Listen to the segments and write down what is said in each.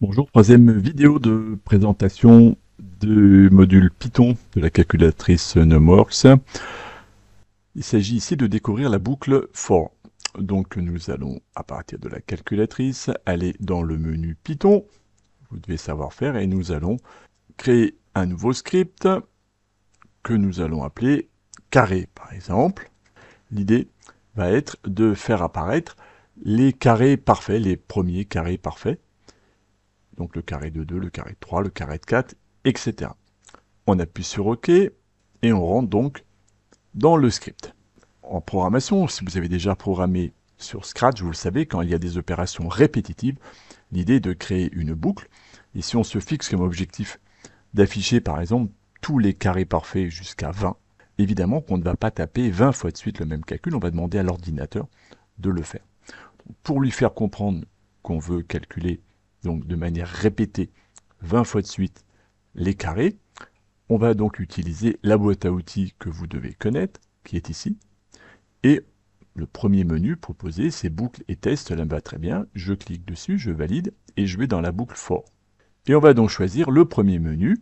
Bonjour, troisième vidéo de présentation du module Python de la calculatrice Numworks. Il s'agit ici de découvrir la boucle for. Donc nous allons, à partir de la calculatrice, aller dans le menu Python, vous devez savoir faire, et nous allons créer un nouveau script que nous allons appeler carré, par exemple. L'idée va être de faire apparaître les carrés parfaits, les premiers carrés parfaits, donc le carré de 2, le carré de 3, le carré de 4, etc. On appuie sur OK et on rentre donc dans le script. En programmation, si vous avez déjà programmé sur Scratch, vous le savez, quand il y a des opérations répétitives, l'idée est de créer une boucle. Et si on se fixe comme objectif d'afficher par exemple tous les carrés parfaits jusqu'à 20, évidemment qu'on ne va pas taper 20 fois de suite le même calcul, on va demander à l'ordinateur de le faire. Pour lui faire comprendre qu'on veut calculer donc de manière répétée 20 fois de suite les carrés. On va donc utiliser la boîte à outils que vous devez connaître, qui est ici. Et le premier menu proposé, c'est boucle et test, là va très bien. Je clique dessus, je valide et je vais dans la boucle for. Et on va donc choisir le premier menu,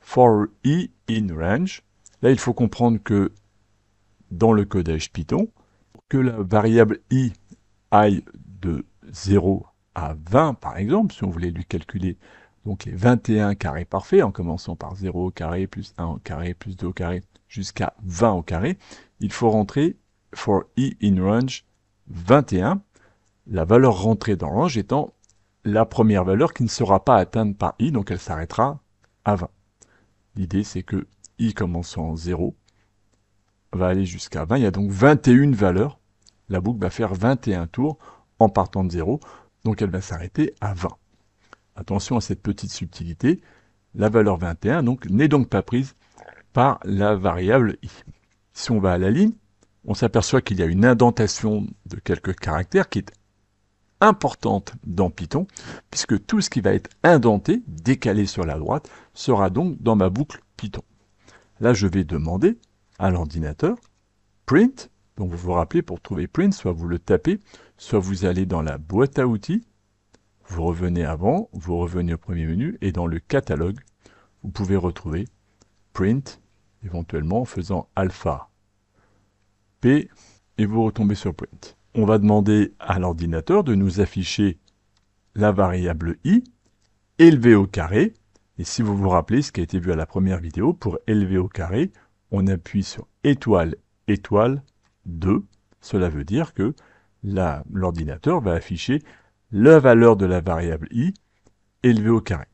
for i in range. Là, il faut comprendre que dans le codage Python, que la variable i aille de 0 à 20 par exemple, si on voulait lui calculer donc les 21 carrés parfaits, en commençant par 0 au carré, plus 1 au carré, plus 2 au carré, jusqu'à 20 au carré, il faut rentrer for i e in range 21, la valeur rentrée dans range étant la première valeur qui ne sera pas atteinte par i, donc elle s'arrêtera à 20. L'idée c'est que i commençant en 0 va aller jusqu'à 20, il y a donc 21 valeurs, la boucle va faire 21 tours en partant de 0, donc elle va s'arrêter à 20. Attention à cette petite subtilité. La valeur 21 n'est donc, donc pas prise par la variable i. Si on va à la ligne, on s'aperçoit qu'il y a une indentation de quelques caractères qui est importante dans Python, puisque tout ce qui va être indenté, décalé sur la droite, sera donc dans ma boucle Python. Là, je vais demander à l'ordinateur print donc vous vous rappelez, pour trouver print, soit vous le tapez, soit vous allez dans la boîte à outils, vous revenez avant, vous revenez au premier menu, et dans le catalogue, vous pouvez retrouver print, éventuellement en faisant alpha P, et vous retombez sur print. On va demander à l'ordinateur de nous afficher la variable i élevée au carré. Et si vous vous rappelez ce qui a été vu à la première vidéo, pour élever au carré, on appuie sur étoile, étoile, 2, cela veut dire que l'ordinateur va afficher la valeur de la variable i élevée au carré.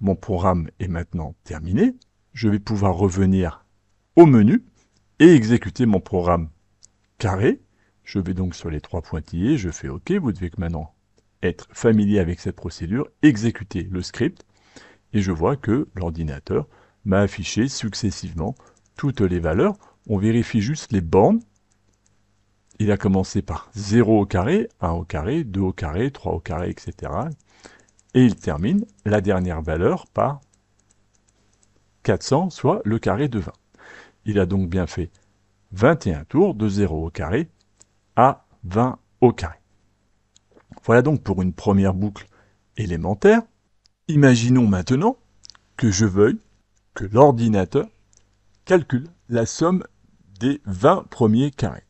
Mon programme est maintenant terminé. Je vais pouvoir revenir au menu et exécuter mon programme carré. Je vais donc sur les trois pointillés, je fais OK. Vous devez maintenant être familier avec cette procédure, exécuter le script. Et je vois que l'ordinateur m'a affiché successivement toutes les valeurs on vérifie juste les bornes. Il a commencé par 0 au carré, 1 au carré, 2 au carré, 3 au carré, etc. Et il termine la dernière valeur par 400, soit le carré de 20. Il a donc bien fait 21 tours de 0 au carré à 20 au carré. Voilà donc pour une première boucle élémentaire. Imaginons maintenant que je veuille que l'ordinateur calcule la somme des 20 premiers carrés.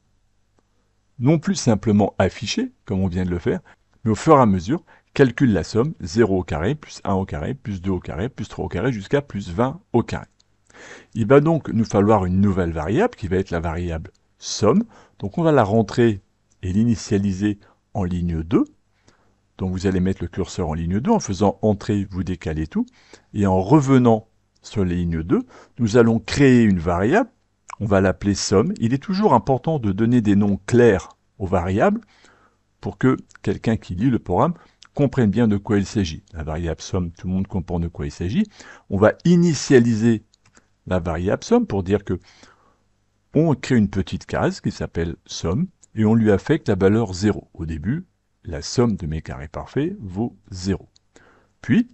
Non plus simplement affiché, comme on vient de le faire, mais au fur et à mesure, calcule la somme 0 au carré, plus 1 au carré, plus 2 au carré, plus 3 au carré, jusqu'à plus 20 au carré. Il va donc nous falloir une nouvelle variable qui va être la variable somme. Donc on va la rentrer et l'initialiser en ligne 2. Donc vous allez mettre le curseur en ligne 2 en faisant entrer, vous décalez tout. Et en revenant sur la ligne 2, nous allons créer une variable on va l'appeler somme. Il est toujours important de donner des noms clairs aux variables pour que quelqu'un qui lit le programme comprenne bien de quoi il s'agit. La variable somme, tout le monde comprend de quoi il s'agit. On va initialiser la variable somme pour dire que on crée une petite case qui s'appelle somme et on lui affecte la valeur 0. Au début, la somme de mes carrés parfaits vaut 0. Puis,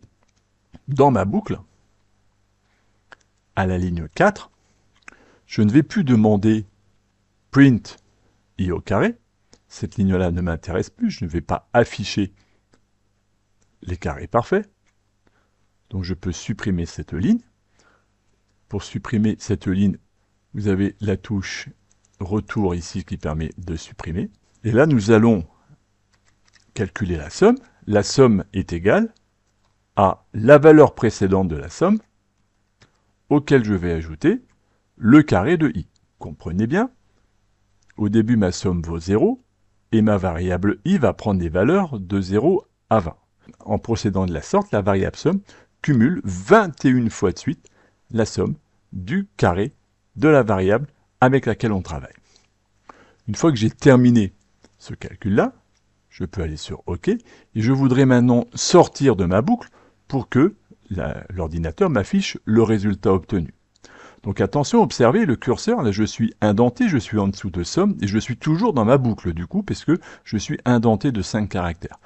dans ma boucle, à la ligne 4, je ne vais plus demander print i au carré. Cette ligne-là ne m'intéresse plus, je ne vais pas afficher les carrés parfaits. Donc je peux supprimer cette ligne. Pour supprimer cette ligne, vous avez la touche retour ici qui permet de supprimer. Et là, nous allons calculer la somme. La somme est égale à la valeur précédente de la somme, auquel je vais ajouter le carré de i. Comprenez bien, au début ma somme vaut 0 et ma variable i va prendre des valeurs de 0 à 20. En procédant de la sorte, la variable somme cumule 21 fois de suite la somme du carré de la variable avec laquelle on travaille. Une fois que j'ai terminé ce calcul-là, je peux aller sur OK, et je voudrais maintenant sortir de ma boucle pour que l'ordinateur m'affiche le résultat obtenu. Donc attention, observez le curseur, là je suis indenté, je suis en dessous de somme, et je suis toujours dans ma boucle du coup, parce que je suis indenté de 5 caractères.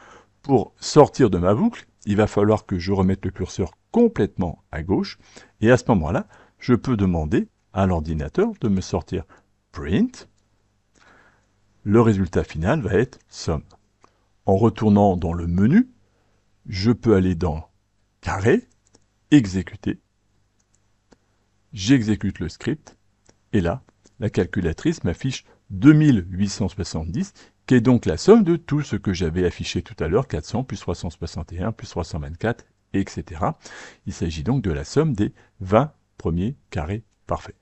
Pour sortir de ma boucle, il va falloir que je remette le curseur complètement à gauche, et à ce moment-là, je peux demander à l'ordinateur de me sortir print. Le résultat final va être somme. En retournant dans le menu, je peux aller dans carré, exécuter, j'exécute le script, et là, la calculatrice m'affiche 2870, qui est donc la somme de tout ce que j'avais affiché tout à l'heure, 400 plus 361 plus 324, etc. Il s'agit donc de la somme des 20 premiers carrés parfaits.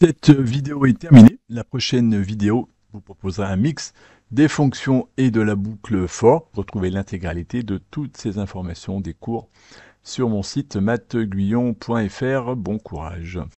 Cette vidéo est terminée. La prochaine vidéo vous proposera un mix des fonctions et de la boucle for. Retrouvez l'intégralité de toutes ces informations des cours sur mon site matteguillon.fr, Bon courage.